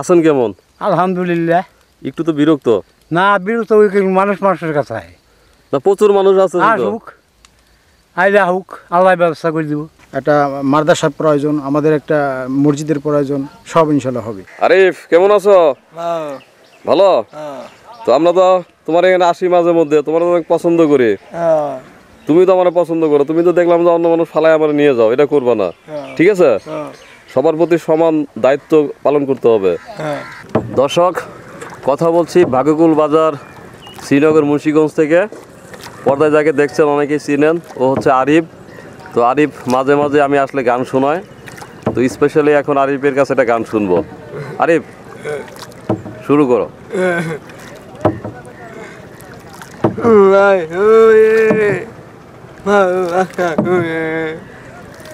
আছেন কেমন আলহামদুলিল্লাহ একটু তো বিরক্ত না বিরক্ত মানুষ মানুষের কাছে না প্রচুর মানুষ আছে হোক আল্লাহ ব্যবস্থা করে দিব একটা প্রয়োজন আমাদের একটা মসজিদের প্রয়োজন সব ইনশাল্লাহ হবে আরিফ কেমন আছো ভালো হ্যাঁ। তো আমরা তো তোমার এখানে আসি মাঝে মধ্যে তোমার অনেক পছন্দ করি হ্যাঁ। তুমি তো আমার পছন্দ করো তুমি তো দেখলাম যে অন্য মানুষ ফালায় আমার নিয়ে যাও এটা করবা না হ্যাঁ। ঠিক আছে সবার প্রতি সমান দায়িত্ব পালন করতে হবে হ্যাঁ। দর্শক কথা বলছি ভাগকুল বাজার শ্রীনগর মুন্সীগঞ্জ থেকে পর্দায় যাকে দেখছেন অনেকেই চিনেন ও হচ্ছে আরিফ তো আরিফ মাঝে মাঝে আমি আসলে গান শোনায় তো স্পেশালি এখন আরিফের কাছে একটা গান শুনবো আরিফ শুরু করো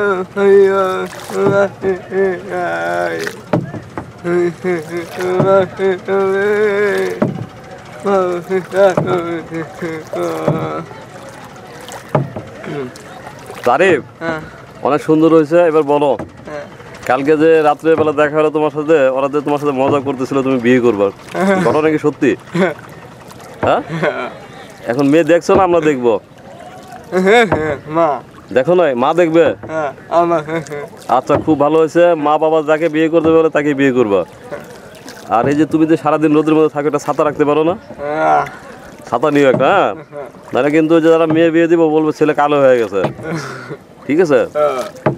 তারিফ হ্যাঁ। অনেক সুন্দর হয়েছে এবার বলো হ্যাঁ। কালকে যে রাত্রে বেলা দেখা হলো তোমার সাথে ওরা যে তোমার সাথে মজা করতেছিল তুমি বিয়ে করবা হ্যাঁ। ঘটনা কি সত্যি হ্যাঁ এখন মেয়ে দেখছো না আমরা দেখবো মা দেখো নয় মা দেখবে হ্যাঁ, আচ্ছা খুব ভালো হয়েছে মা বাবা যাকে বিয়ে করতে বলে তাকে বিয়ে করবা আর এই যে তুমি যে সারাদিন রোদের মধ্যে থাকো একটা ছাতা রাখতে পারো না হ্যাঁ। ছাতা নিও একটা হ্যাঁ তাহলে কিন্তু যারা মেয়ে বিয়ে দিব বলবো ছেলে কালো হয়ে গেছে ঠিক আছে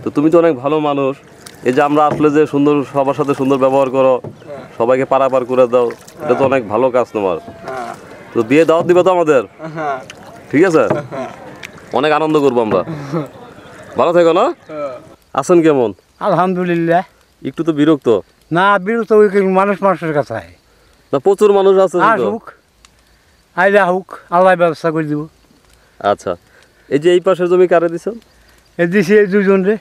তো তুমি তো অনেক ভালো মানুষ এই যে আমরা আসলে যে সুন্দর সবার সাথে সুন্দর ব্যবহার করো সবাইকে পারাপার করে দাও এটা তো অনেক ভালো কাজ তোমার হ্যাঁ। তো বিয়ে দাওয়াত দিবে তো আমাদের ঠিক আছে অনেক আনন্দ করবো আমরা ভালো থেকো না আছেন কেমন আলহামদুলিল্লাহ একটু তো বিরক্ত না বিরক্ত মানুষ মানুষের কাছে না প্রচুর মানুষ আছে হোক আইলা হোক আল্লাহ ব্যবস্থা করে দিব আচ্ছা এই যে এই পাশের জমি কারা দিছেন এই দিছি এই দুজন রে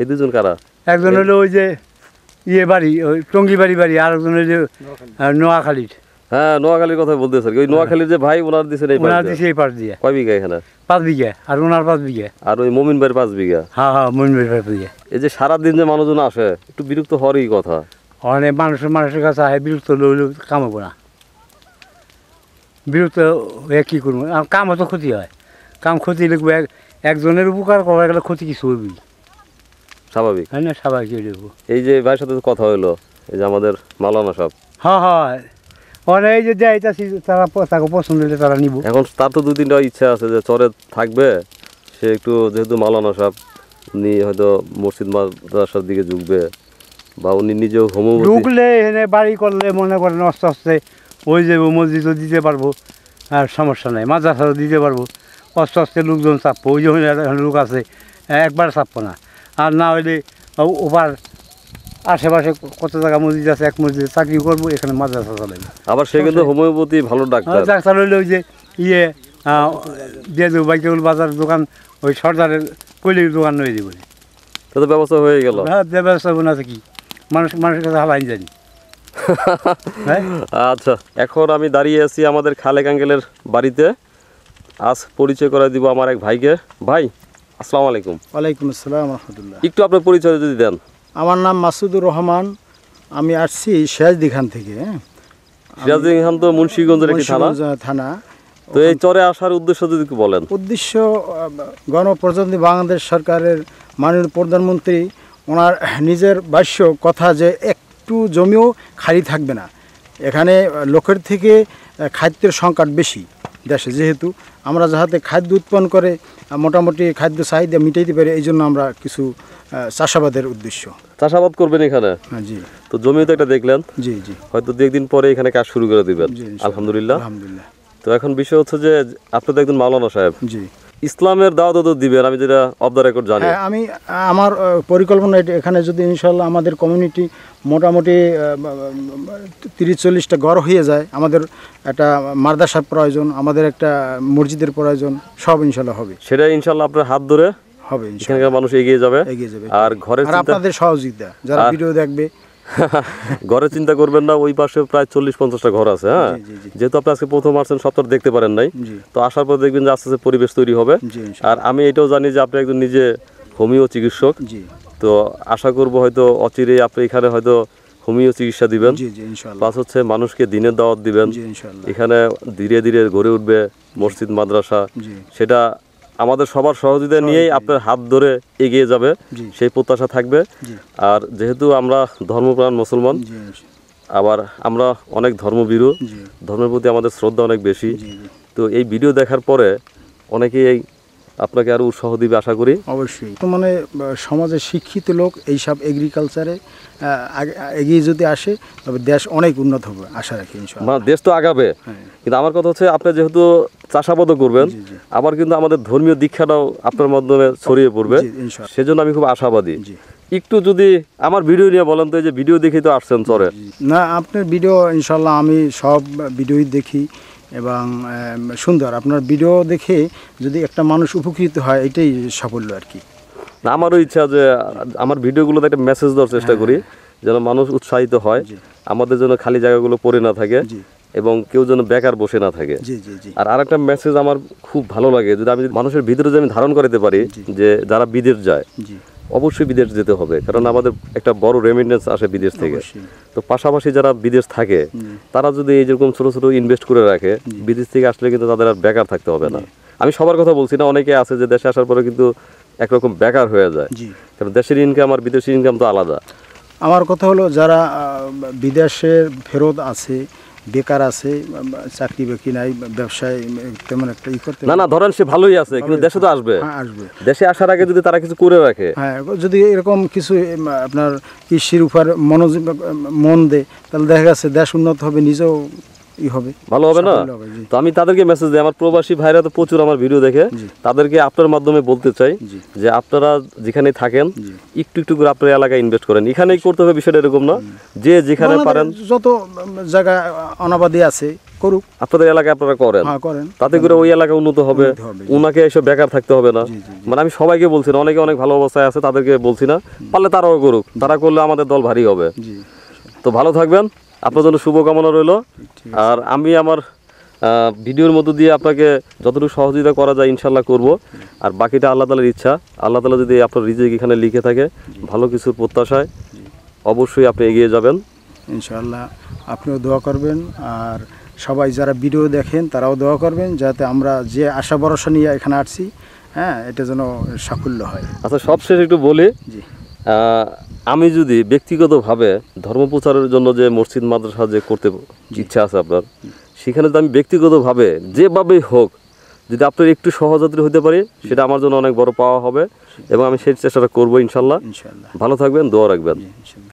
এই দুজন কারা একজন হলো ওই যে ইয়ে বাড়ি ওই টঙ্গি বাড়ি বাড়ি আর একজন হলো নোয়াখালীর হ্যাঁ নোয়াখালীর কথা বলতে স্যার ওই নোয়াখালীর যে ভাই ওনার দিছেন এই ওনার দিছে এই পাঁচ বিঘা কয় বিঘা এখানে পাঁচ বিঘা আর ওনার পাঁচ বিঘা আর ওই মমিন ভাইয়ের পাঁচ বিঘা হ্যাঁ হ্যাঁ মমিন ভাইয়ের পাঁচ বিঘা এই যে সারাদিন যে মানুষজন আসে একটু বিরক্ত হওয়ারই কথা অনেক মানুষের মানুষের কাছে আহে বিরক্ত লইলেও কাম হবো না বিরক্ত হয়ে কী করবো আর কাম হতো ক্ষতি হয় কাম ক্ষতি লিখবো এক একজনের উপকার করা গেলে ক্ষতি কিছু হবি স্বাভাবিক হ্যাঁ না স্বাভাবিক এই যে ভাইয়ের সাথে কথা হলো এই যে আমাদের মালানা সব হ্যাঁ হ্যাঁ ওরা এই যে যাইতাছি তারা তাকে পছন্দ হলে তারা নিব এখন তার তো দু তিনটা ইচ্ছা আছে যে চরে থাকবে সে একটু যেহেতু মালানা সাহেব উনি হয়তো মসজিদ মাদ্রাসার দিকে ঝুঁকবে বা উনি নিজেও হোম ঢুকলে এনে বাড়ি করলে মনে করেন আস্তে আস্তে ওই যে মসজিদও দিতে পারবো আর সমস্যা নেই মাদ্রাসাও দিতে পারবো আস্তে আস্তে লোকজন চাপবো ওই যে লোক আছে একবার চাপবো না আর না হইলে ওপার আশেপাশে কত জায়গা মসজিদ আছে এক মসজিদে চাকরি করবো এখানে মাদ্রাসা চালাই আবার সে কিন্তু হোমিওপ্যাথি ভালো ডাক্তার হ্যাঁ, ডাক্তার হইলে ওই যে ইয়ে বেদু দেবো বাইকেল বাজার দোকান ওই সর্দারের কৈলির দোকান হয়ে দেবো তাদের ব্যবস্থা হয়ে গেল হ্যাঁ ব্যবস্থাপনা আছে কি মানুষ মানুষের কাছে হালাইন জানি হ্যাঁ? আচ্ছা এখন আমি দাঁড়িয়ে আছি আমাদের খালে কাঙ্গেলের বাড়িতে আজ পরিচয় করে দিব আমার এক ভাইকে ভাই আসসালামু আলাইকুম ওয়ালাইকুম আসসালাম রহমতুল্লাহ একটু আপনার পরিচয় যদি দেন আমার নাম মাসুদুর রহমান আমি আসছি সিরাজদিখান থেকে হ্যাঁ। সিরাজদিখান তো মুন্সিগঞ্জের থানা থানা তো এই চরে আসার উদ্দেশ্য যদি বলেন উদ্দেশ্য গণপ্রজাতন্ত্রী বাংলাদেশ সরকারের মাননীয় প্রধানমন্ত্রী ওনার নিজের বাস্য কথা যে একটু জমিও খালি থাকবে না এখানে লোকের থেকে খাদ্যের সংকট বেশি দেশে যেহেতু আমরা যাহাতে খাদ্য উৎপন্ন করে মোটামুটি খাদ্য চাহিদা মিটাইতে পারি এই জন্য আমরা কিছু চাষাবাদের উদ্দেশ্য চাষাবাদ করবেন এখানে হ্যাঁ, জি তো জমি তো একটা দেখলেন জি জি হয়তো দু একদিন পরে এখানে কাজ শুরু করে দেবেন আলহামদুলিল্লাহ আলহামদুলিল্লাহ তো এখন বিষয় হচ্ছে যে আপনি তো একজন মাওলানা সাহেব জি ইসলামের দাওয়াত তো দিবেন আমি যেটা অফ দ্য রেকর্ড জানি হ্যাঁ, আমি আমার পরিকল্পনা এখানে যদি ইনশাল্লাহ আমাদের কমিউনিটি মোটামুটি তিরিশ চল্লিশটা ঘর হয়ে যায় আমাদের একটা মাদ্রাসার প্রয়োজন আমাদের একটা মসজিদের প্রয়োজন সব ইনশাল্লাহ হবে সেটা ইনশাল্লাহ আপনার হাত ধরে হবে এখানকার মানুষ এগিয়ে যাবে এগিয়ে যাবে আর ঘরে আপনাদের সহযোগিতা যারা ভিডিও দেখবে ঘরে চিন্তা করবেন না ওই পাশে প্রায় চল্লিশ পঞ্চাশটা ঘর আছে হ্যাঁ যেহেতু আপনি আজকে প্রথম আসছেন সপ্তাহ দেখতে পারেন নাই তো আসার পর দেখবেন যে আস্তে আস্তে পরিবেশ তৈরি হবে আর আমি এটাও জানি যে আপনি একজন নিজে হোমিও চিকিৎসক তো আশা করব হয়তো অচিরে আপনি এখানে হয়তো হোমিও চিকিৎসা দিবেন প্লাস হচ্ছে মানুষকে দিনের দাওয়াত দিবেন এখানে ধীরে ধীরে গড়ে উঠবে মসজিদ মাদ্রাসা সেটা আমাদের সবার সহযোগিতা নিয়েই আপনার হাত ধরে এগিয়ে যাবে সেই প্রত্যাশা থাকবে আর যেহেতু আমরা ধর্মপ্রাণ মুসলমান আবার আমরা অনেক ধর্মবিরু ধর্মের প্রতি আমাদের শ্রদ্ধা অনেক বেশি তো এই ভিডিও দেখার পরে অনেকেই এই আপনাকে আরও উৎসাহ দিবে আশা করি অবশ্যই মানে সমাজে শিক্ষিত লোক এইসব এগ্রিকালচারে এগিয়ে যদি আসে তবে দেশ অনেক উন্নত হবে আশা রাখি মানে দেশ তো আগাবে হ্যাঁ। কিন্তু আমার কথা হচ্ছে আপনি যেহেতু চাষাবাদও করবেন আবার কিন্তু আমাদের ধর্মীয় দীক্ষাটাও আপনার মাধ্যমে ছড়িয়ে পড়বে সেজন্য আমি খুব আশাবাদী একটু যদি আমার ভিডিও নিয়ে বলেন তো এই যে ভিডিও দেখি তো আসছেন চরে না আপনার ভিডিও ইনশাল্লাহ আমি সব ভিডিওই দেখি এবং সুন্দর আপনার ভিডিও দেখে যদি একটা মানুষ উপকৃত হয় এটাই সাফল্য আর কি আমারও ইচ্ছা যে আমার ভিডিওগুলোতে একটা মেসেজ দেওয়ার চেষ্টা হ্যাঁ, করি হ্যাঁ। যেন মানুষ উৎসাহিত হয় আমাদের জন্য খালি জায়গাগুলো পড়ে না থাকে এবং কেউ যেন বেকার বসে না থাকে আর আরেকটা মেসেজ আমার খুব ভালো লাগে যদি আমি মানুষের ভিতরে যদি আমি ধারণ করাতে পারি যে যারা বিদেশ যায় অবশ্যই বিদেশ যেতে হবে কারণ আমাদের একটা বড় রেমিটেন্স আসে বিদেশ থেকে তো পাশাপাশি যারা বিদেশ থাকে তারা যদি এই যেরকম ছোটো ছোটো ইনভেস্ট করে রাখে বিদেশ থেকে আসলে কিন্তু তাদের আর বেকার থাকতে হবে না আমি সবার কথা বলছি না অনেকে আছে যে দেশে আসার পরে কিন্তু একরকম বেকার হয়ে যায় কারণ দেশের ইনকাম আর বিদেশের ইনকাম তো আলাদা আমার কথা হলো যারা বিদেশে ফেরত আছে বেকার আছে চাকরি বাকরি নাই ব্যবসায় তেমন একটা ই করতে না না ধরেন সে ভালোই আছে কিন্তু দেশে তো আসবে হ্যাঁ, আসবে দেশে আসার আগে যদি তারা কিছু করে রাখে হ্যাঁ যদি এরকম কিছু আপনার কৃষির উপর মনোযোগ মন দেয় তাহলে দেখা গেছে দেশ উন্নত হবে নিজেও মেসেজ আমার প্রবাসী আমার ভিডিও দেখে তাদেরকে আপনার মাধ্যমে বলতে চাই যে আপনারা যেখানে থাকেন একটু একটু করে আপনার এলাকায় ইনভেস্ট করেন এখানেই করতে হবে এরকম না যেখানে আপনাদের এলাকায় আপনারা করেন হ্যাঁ, তাতে করে ওই উন্নত হবে বেকার থাকতে হবে না মানে আমি সবাইকে বলছি না অনেকে অনেক ভালো অবস্থায় আছে তাদেরকে বলছি না পারলে তারাও করুক তারা করলে আমাদের দল ভারী হবে তো ভালো থাকবেন আপনার জন্য শুভকামনা রইল আর আমি আমার ভিডিওর মধ্য দিয়ে আপনাকে যতটুকু সহযোগিতা করা যায় ইনশাল্লাহ করব আর বাকিটা আল্লাহ তালার ইচ্ছা আল্লাহ তালা যদি আপনার রিজেক এখানে লিখে থাকে ভালো কিছুর প্রত্যাশায় অবশ্যই আপনি এগিয়ে যাবেন ইনশাল্লাহ আপনিও দোয়া করবেন আর সবাই যারা ভিডিও দেখেন তারাও দোয়া করবেন যাতে আমরা যে আশা ভরসা নিয়ে এখানে আসছি হ্যাঁ এটা যেন সাফল্য হয় আচ্ছা সবশেষ একটু বলি জি আমি যদি ব্যক্তিগতভাবে ধর্ম প্রচারের জন্য যে মসজিদ মাদ্রাসা যে করতে ইচ্ছা আছে আপনার সেখানে যদি আমি ব্যক্তিগতভাবে যেভাবেই হোক যদি আপনার একটু সহযাত্রী হতে পারি সেটা আমার জন্য অনেক বড় পাওয়া হবে এবং আমি সেই চেষ্টাটা করবো ইনশাল্লাহ ভালো থাকবেন দোয়া রাখবেন